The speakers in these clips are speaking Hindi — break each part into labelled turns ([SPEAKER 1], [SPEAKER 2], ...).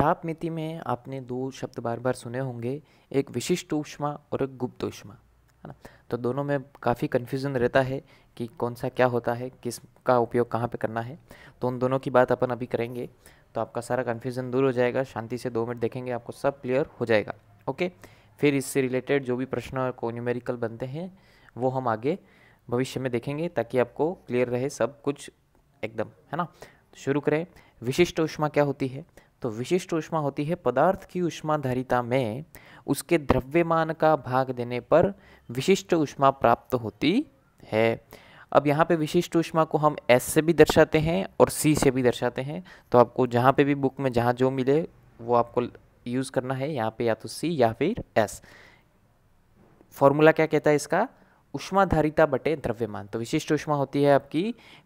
[SPEAKER 1] ताप मिति में आपने दो शब्द बार बार सुने होंगे एक विशिष्ट ऊष्मा और एक गुप्त ऊष्मा है ना तो दोनों में काफ़ी कन्फ्यूज़न रहता है कि कौन सा क्या होता है किस का उपयोग कहाँ पे करना है तो उन दोनों की बात अपन अभी करेंगे तो आपका सारा कन्फ्यूज़न दूर हो जाएगा शांति से दो मिनट देखेंगे आपको सब क्लियर हो जाएगा ओके फिर इससे रिलेटेड जो भी प्रश्न को न्यूमेरिकल बनते हैं वो हम आगे भविष्य में देखेंगे ताकि आपको क्लियर रहे सब कुछ एकदम है ना तो शुरू करें विशिष्ट ऊष्मा क्या होती है तो विशिष्ट ऊष्मा होती है पदार्थ की ऊष्माधारिता में उसके द्रव्यमान का भाग देने पर विशिष्ट ऊष्मा प्राप्त होती है अब यहाँ पे विशिष्ट ऊष्मा को हम एस से भी दर्शाते हैं और सी से भी दर्शाते हैं तो आपको जहाँ पे भी बुक में जहाँ जो मिले वो आपको यूज़ करना है यहाँ पे या तो सी या फिर एस फॉर्मूला क्या कहता है इसका उष्माधारिता बटे द्रव्यमान तो विशिष्ट उष्मा होती है आपकी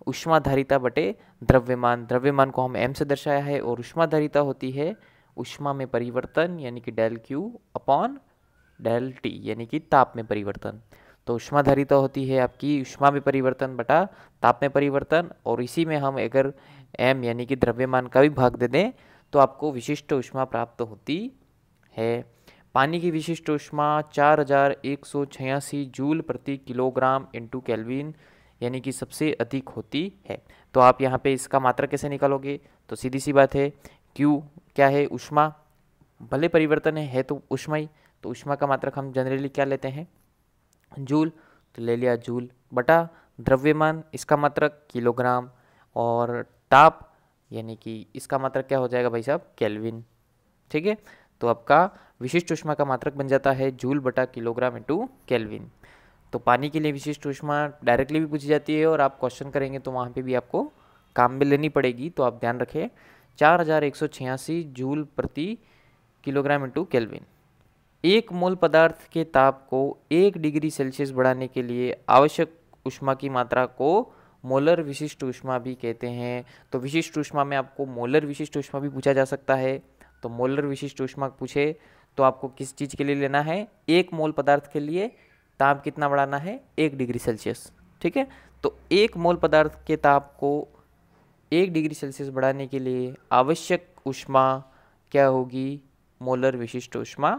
[SPEAKER 1] उष्माधारिता बटे द्रव्यमान द्रव्यमान को हम एम से दर्शाया है और उष्माधारिता होती है उष्मा में परिवर्तन यानी कि del Q upon del T यानी कि ताप में परिवर्तन तो उष्माधारिता होती है आपकी उष्मा में परिवर्तन बटा ताप में परिवर्तन और इसी में हम अगर एम यानी कि द्रव्यमान का भी भाग दे दें तो आपको विशिष्ट उष्मा प्राप्त होती है पानी की विशिष्ट ऊष्मा चार हजार एक सौ छियासी जूल प्रति किलोग्राम इंटू कैलविन यानी कि सबसे अधिक होती है तो आप यहाँ पे इसका मात्रा कैसे निकालोगे तो सीधी सी बात है क्यू क्या है उष्मा भले परिवर्तन है, है तो उष्मा ही तो उष्मा का मात्रक हम जनरली क्या लेते हैं जूल तो ले लिया जूल बटा द्रव्यमान इसका मात्रक किलोग्राम और ताप यानी कि इसका मात्रक क्या हो जाएगा भाई साहब कैलविन ठीक है तो आपका विशिष्ट ऊष्मा का मात्रक बन जाता है जूल बटा किलोग्राम इंटू केल्विन तो पानी के लिए विशिष्ट ऊष्मा डायरेक्टली भी पूछी जाती है और आप क्वेश्चन करेंगे तो वहाँ पे भी आपको काम में लेनी पड़ेगी तो आप ध्यान रखें चार हज़ार एक सौ छियासी जूल प्रति किलोग्राम इंटू केल्विन एक मोल पदार्थ के ताप को एक डिग्री सेल्सियस बढ़ाने के लिए आवश्यक ऊष्मा की मात्रा को मोलर विशिष्ट ऊष्मा भी कहते हैं तो विशिष्ट ऊष्मा में आपको मोलर विशिष्ट ऊष्मा भी पूछा जा सकता है तो मोलर विशिष्ट ऊष्मा पूछे तो आपको किस चीज़ के लिए लेना है एक मोल पदार्थ के लिए ताप कितना बढ़ाना है एक डिग्री सेल्सियस ठीक है तो एक मोल पदार्थ के ताप को एक डिग्री सेल्सियस बढ़ाने के लिए आवश्यक उष्मा क्या होगी मोलर विशिष्ट उष्मा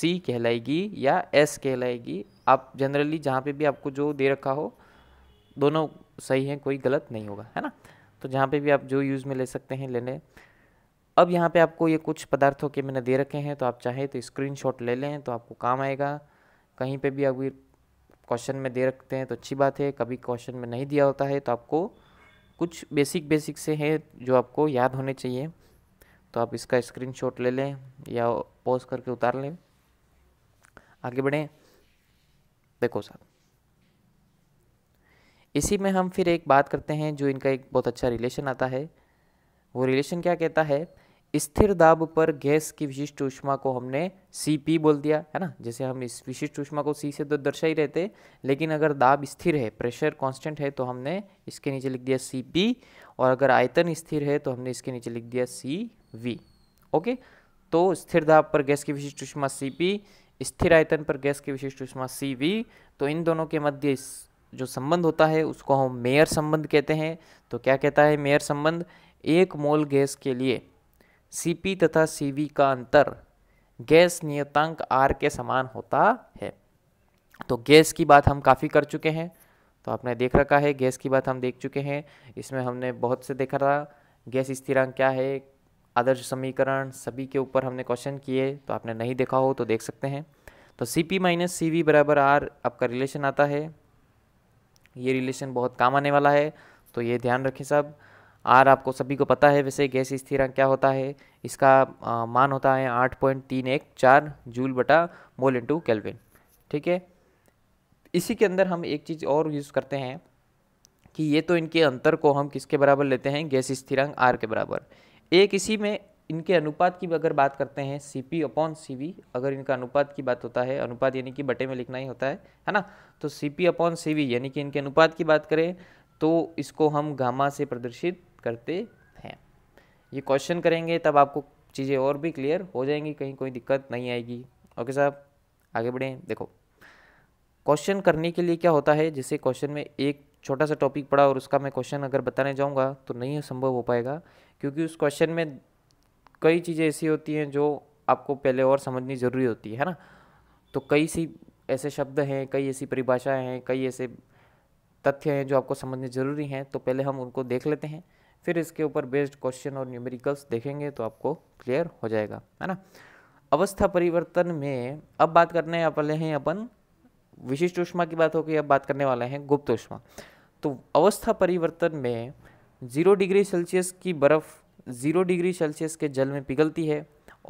[SPEAKER 1] सी कहलाएगी या एस कहलाएगी आप जनरली जहाँ पे भी आपको जो दे रखा हो दोनों सही हैं कोई गलत नहीं होगा है ना तो जहाँ पे भी आप जो यूज़ में ले सकते हैं लेने अब यहाँ पे आपको ये कुछ पदार्थों के मैंने दे रखे हैं तो आप चाहे तो स्क्रीनशॉट ले लें तो आपको काम आएगा कहीं पे भी अभी क्वेश्चन में दे रखते हैं तो अच्छी बात है कभी क्वेश्चन में नहीं दिया होता है तो आपको कुछ बेसिक बेसिक से हैं जो आपको याद होने चाहिए तो आप इसका स्क्रीन ले लें या पॉज करके उतार लें आगे बढ़ें देखो साहब इसी में हम फिर एक बात करते हैं जो इनका एक बहुत अच्छा रिलेशन आता है वो रिलेशन क्या कहता है स्थिर दाब पर गैस की विशिष्ट ऊष्मा को हमने सी पी बोल दिया है ना जैसे हम इस विशिष्ट ऊष्मा को सी से तो दर्शा ही रहते लेकिन अगर दाब स्थिर है प्रेशर कांस्टेंट है तो हमने इसके नीचे लिख दिया सी पी और अगर आयतन स्थिर है तो हमने इसके नीचे लिख दिया सी वी ओके तो स्थिर दाब पर गैस की विशिष्ट ऊष्मा सी पी स्थिर आयतन पर गैस की विशिष्ट ऊष्मा सी वी तो इन दोनों के मध्य जो संबंध होता है उसको हम मेयर संबंध कहते हैं तो क्या कहता है मेयर संबंध एक मोल गैस के लिए सीपी तथा सीवी का अंतर गैस नियतांक आर के समान होता है तो गैस की बात हम काफ़ी कर चुके हैं तो आपने देख रखा है गैस की बात हम देख चुके हैं इसमें हमने बहुत से देखा था गैस स्थिरांक क्या है आदर्श समीकरण सभी के ऊपर हमने क्वेश्चन किए तो आपने नहीं देखा हो तो देख सकते हैं तो C P minus C V बराबर आर आपका रिलेशन आता है ये रिलेशन बहुत काम आने वाला है तो ये ध्यान रखें सब आर आपको सभी को पता है वैसे गैस स्थिरांक क्या होता है इसका आ, मान होता है आठ पॉइंट तीन एक चार जूल बटा मोल इंटू कैलविन ठीक है इसी के अंदर हम एक चीज़ और यूज़ करते हैं कि ये तो इनके अंतर को हम किसके बराबर लेते हैं गैस स्थिरांक आर के बराबर एक इसी में इनके अनुपात की अगर बात करते हैं C P upon C V अगर इनका अनुपात की बात होता है अनुपात यानी कि बटे में लिखना ही होता है है ना तो C P upon C V यानी कि इनके अनुपात की बात करें तो इसको हम गामा से प्रदर्शित करते हैं ये क्वेश्चन करेंगे तब आपको चीज़ें और भी क्लियर हो जाएंगी कहीं कोई दिक्कत नहीं आएगी ओके साहब आगे बढ़ें देखो क्वेश्चन करने के लिए क्या होता है जैसे क्वेश्चन में एक छोटा सा टॉपिक पड़ा और उसका मैं क्वेश्चन अगर बताने जाऊँगा तो नहीं संभव हो पाएगा क्योंकि उस क्वेश्चन में कई चीज़ें ऐसी होती हैं जो आपको पहले और समझनी ज़रूरी होती है ना तो कई सी ऐसे शब्द हैं कई ऐसी परिभाषाएँ हैं कई ऐसे तथ्य हैं जो आपको समझने ज़रूरी हैं तो पहले हम उनको देख लेते हैं फिर इसके ऊपर बेस्ड क्वेश्चन और न्यूमेरिकल्स देखेंगे तो आपको क्लियर हो जाएगा है ना अवस्था परिवर्तन में अब बात करने वाले हैं अपन विशिष्ट ऊष्मा की बात होगी अब बात करने वाले हैं गुप्त ऊष्मा तो अवस्था परिवर्तन में ज़ीरो डिग्री सेल्सियस की बर्फ़ ज़ीरो डिग्री सेल्सियस के जल में पिघलती है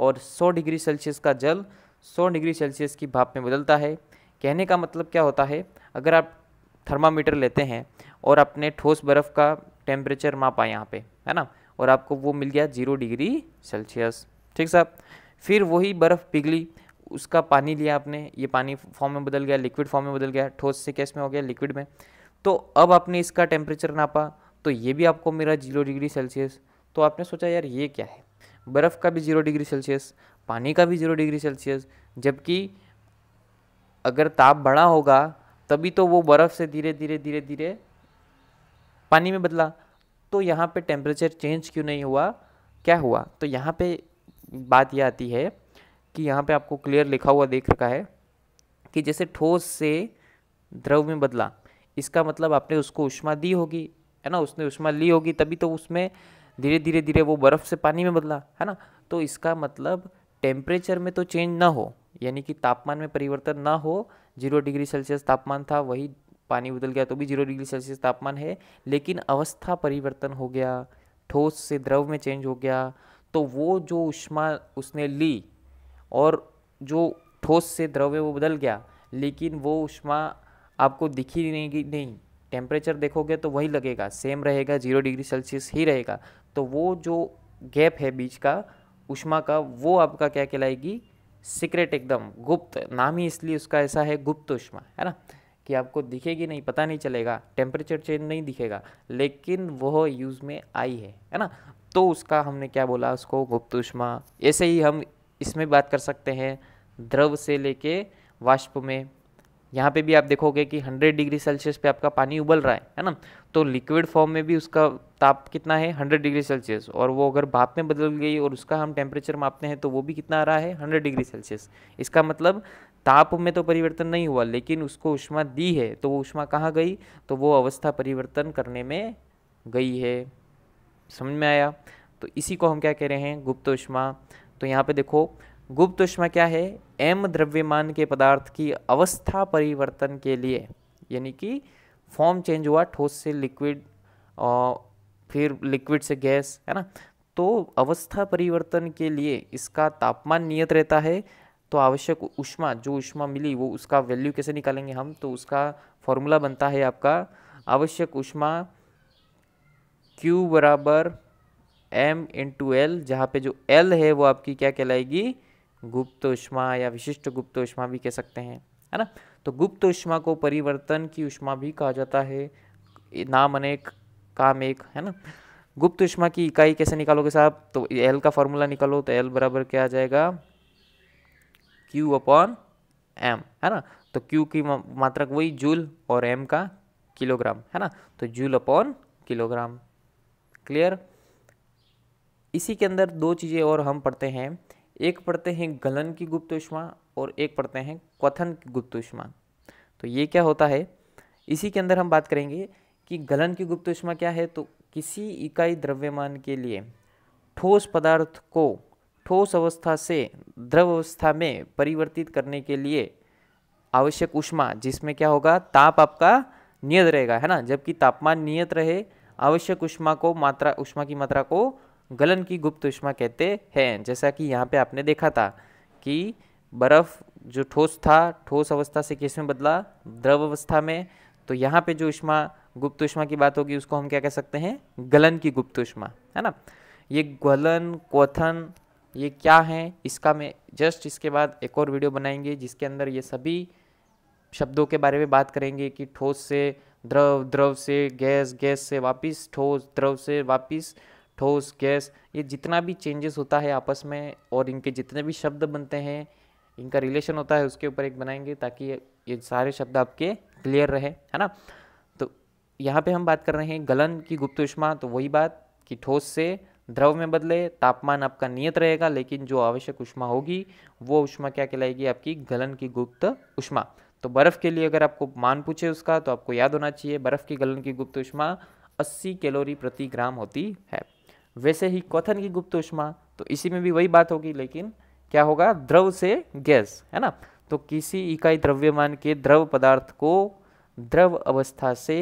[SPEAKER 1] और सौ डिग्री सेल्सियस का जल सौ डिग्री सेल्सियस की भाप में बदलता है कहने का मतलब क्या होता है अगर आप थर्मामीटर लेते हैं और अपने ठोस बर्फ़ का टेम्परेचर मापा यहाँ पे है ना और आपको वो मिल गया जीरो डिग्री सेल्सियस ठीक साहब फिर वही बर्फ़ पिघली उसका पानी लिया आपने ये पानी फॉर्म में बदल गया लिक्विड फॉर्म में बदल गया ठोस से कैस में हो गया लिक्विड में तो अब आपने इसका टेम्परेचर नापा तो ये भी आपको मेरा जीरो डिग्री सेल्सियस तो आपने सोचा यार ये क्या है बर्फ़ का भी जीरो डिग्री सेल्सियस पानी का भी जीरो डिग्री सेल्सियस जबकि अगर ताप बढ़ा होगा तभी तो वो बर्फ़ से धीरे धीरे धीरे धीरे पानी में बदला तो यहाँ पे टेम्परेचर चेंज क्यों नहीं हुआ क्या हुआ तो यहाँ पे बात यह आती है कि यहाँ पे आपको क्लियर लिखा हुआ देख रखा है कि जैसे ठोस से द्रव में बदला इसका मतलब आपने उसको उष्मा दी होगी है ना उसने उष्मा ली होगी तभी तो उसमें धीरे धीरे धीरे वो बर्फ़ से पानी में बदला है ना तो इसका मतलब टेम्परेचर में तो चेंज ना हो यानी कि तापमान में परिवर्तन ना हो जीरो डिग्री सेल्सियस तापमान था वही पानी बदल गया तो भी जीरो डिग्री सेल्सियस तापमान है लेकिन अवस्था परिवर्तन हो गया ठोस से द्रव में चेंज हो गया तो वो जो उष्मा उसने ली और जो ठोस से द्रव है वो बदल गया लेकिन वो उष्मा आपको दिखी नहीं नहीं टेम्परेचर देखोगे तो वही लगेगा सेम रहेगा जीरो डिग्री सेल्सियस ही रहेगा तो वो जो गैप है बीच का उष्मा का वो आपका क्या कहलाएगी सीक्रेट एकदम गुप्त नाम ही इसलिए उसका ऐसा है गुप्त उष्मा है ना कि आपको दिखेगी नहीं पता नहीं चलेगा टेम्परेचर चेंज नहीं दिखेगा लेकिन वह यूज़ में आई है है ना तो उसका हमने क्या बोला उसको गुप्त उष्मा ऐसे ही हम इसमें बात कर सकते हैं द्रव से लेके वाष्प में यहाँ पे भी आप देखोगे कि 100 डिग्री सेल्सियस पे आपका पानी उबल रहा है है ना तो लिक्विड फॉर्म में भी उसका ताप कितना है 100 डिग्री सेल्सियस और वो अगर भाप में बदल गई और उसका हम टेम्परेचर मापते हैं तो वो भी कितना आ रहा है 100 डिग्री सेल्सियस इसका मतलब ताप में तो परिवर्तन नहीं हुआ लेकिन उसको उष्मा दी है तो वो उष्मा कहाँ गई तो वो अवस्था परिवर्तन करने में गई है समझ में आया तो इसी को हम क्या कह रहे हैं गुप्त उष्मा तो यहाँ पे देखो गुप्त उष्मा क्या है एम द्रव्यमान के पदार्थ की अवस्था परिवर्तन के लिए यानी कि फॉर्म चेंज हुआ ठोस से लिक्विड और फिर लिक्विड से गैस है ना तो अवस्था परिवर्तन के लिए इसका तापमान नियत रहता है तो आवश्यक उष्मा जो उष्मा मिली वो उसका वैल्यू कैसे निकालेंगे हम तो उसका फॉर्मूला बनता है आपका आवश्यक उष्मा Q बराबर एम इन टू एल जहाँ पे जो एल है वो आपकी क्या कहलाएगी गुप्त उष्मा या विशिष्ट गुप्त उष्मा भी कह सकते हैं है ना तो गुप्त उष्मा को परिवर्तन की उष्मा भी कहा जाता है नाम अनेक काम एक है ना गुप्त उष्मा की इकाई कैसे निकालोगे साहब तो एल का फॉर्मूला निकालो तो एल बराबर क्या आ जाएगा क्यू अपॉन एम है ना तो क्यू की मात्रक वही जूल और एम का किलोग्राम है ना तो जूल अपॉन किलोग्राम क्लियर इसी के अंदर दो चीज़ें और हम पढ़ते हैं एक पढ़ते हैं गलन की गुप्त ऊष्मा और एक पढ़ते हैं क्वथन की गुप्त ऊष्मा तो ये क्या होता है इसी के अंदर हम बात करेंगे कि गलन की गुप्त ऊष्मा क्या है तो किसी इकाई द्रव्यमान के लिए ठोस पदार्थ को ठोस अवस्था से द्रव अवस्था में परिवर्तित करने के लिए आवश्यक उष्मा जिसमें क्या होगा ताप आपका नियत रहेगा है ना जबकि तापमान नियत रहे आवश्यक उष्मा को मात्रा उष्मा की मात्रा को गलन की गुप्त उष्मा कहते हैं जैसा कि यहाँ पे आपने देखा था कि बर्फ़ जो ठोस था ठोस अवस्था से किस में बदला द्रव अवस्था में तो यहाँ पे जो उष्मा गुप्त उष्मा की बात होगी उसको हम क्या कह सकते हैं गलन की गुप्त उष्मा है ना ये गलन क्वथन ये क्या है इसका मैं जस्ट इसके बाद एक और वीडियो बनाएंगे जिसके अंदर ये सभी शब्दों के बारे में बात करेंगे कि ठोस से द्रव द्रव से गैस गैस से वापस ठोस द्रव से वापस ठोस गैस ये जितना भी चेंजेस होता है आपस में और इनके जितने भी शब्द बनते हैं इनका रिलेशन होता है उसके ऊपर एक बनाएंगे ताकि ये सारे शब्द आपके क्लियर रहे है ना तो यहाँ पे हम बात कर रहे हैं गलन की गुप्त उष्मा तो वही बात कि ठोस से द्रव में बदले तापमान आपका नियत रहेगा लेकिन जो आवश्यक उष्मा होगी वो उष्मा क्या कहलाएगी आपकी गलन की गुप्त उष्मा तो बर्फ़ के लिए अगर आपको मान पूछे उसका तो आपको याद होना चाहिए बर्फ़ की गलन की गुप्त उष्मा 80 कैलोरी प्रति ग्राम होती है वैसे ही क्वथन की गुप्त उष्मा तो इसी में भी वही बात होगी लेकिन क्या होगा द्रव से गैस है ना तो किसी इकाई द्रव्यमान के द्रव पदार्थ को द्रव अवस्था से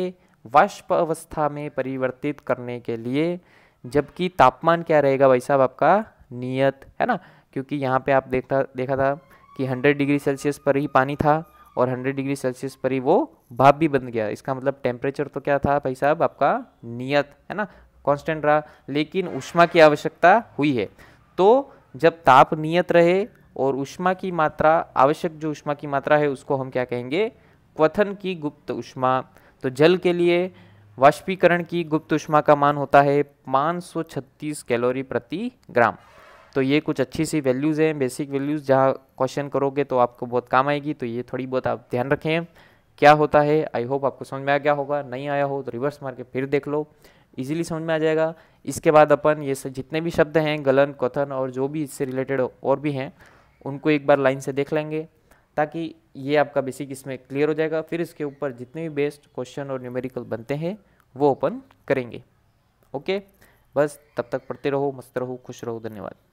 [SPEAKER 1] वाष्प अवस्था में परिवर्तित करने के लिए जबकि तापमान क्या रहेगा भाई साहब आपका नियत है ना क्योंकि यहाँ पे आप देखता देखा था कि 100 डिग्री सेल्सियस पर ही पानी था और 100 डिग्री सेल्सियस पर ही वो भाप भी बन गया इसका मतलब टेम्परेचर तो क्या था भाई साहब आपका नियत है ना कांस्टेंट रहा लेकिन उष्मा की आवश्यकता हुई है तो जब ताप नियत रहे और उष्मा की मात्रा आवश्यक जो उष्मा की मात्रा है उसको हम क्या कहेंगे क्वथन की गुप्त उष्मा तो जल के लिए वाष्पीकरण की गुप्त उष्मा का मान होता है 536 कैलोरी प्रति ग्राम तो ये कुछ अच्छी सी वैल्यूज़ हैं बेसिक वैल्यूज़ जहाँ क्वेश्चन करोगे तो आपको बहुत काम आएगी तो ये थोड़ी बहुत आप ध्यान रखें क्या होता है आई होप आपको समझ में आ गया होगा नहीं आया हो तो रिवर्स मार के फिर देख लो ईजिली समझ में आ जाएगा इसके बाद अपन ये सब जितने भी शब्द हैं गलन कथन और जो भी इससे रिलेटेड और भी हैं उनको एक बार लाइन से देख लेंगे ताकि ये आपका बेसिक इसमें क्लियर हो जाएगा फिर इसके ऊपर जितने भी बेस्ट क्वेश्चन और न्यूमेरिकल बनते हैं वो ओपन करेंगे ओके बस तब तक पढ़ते रहो मस्त रहो खुश रहो धन्यवाद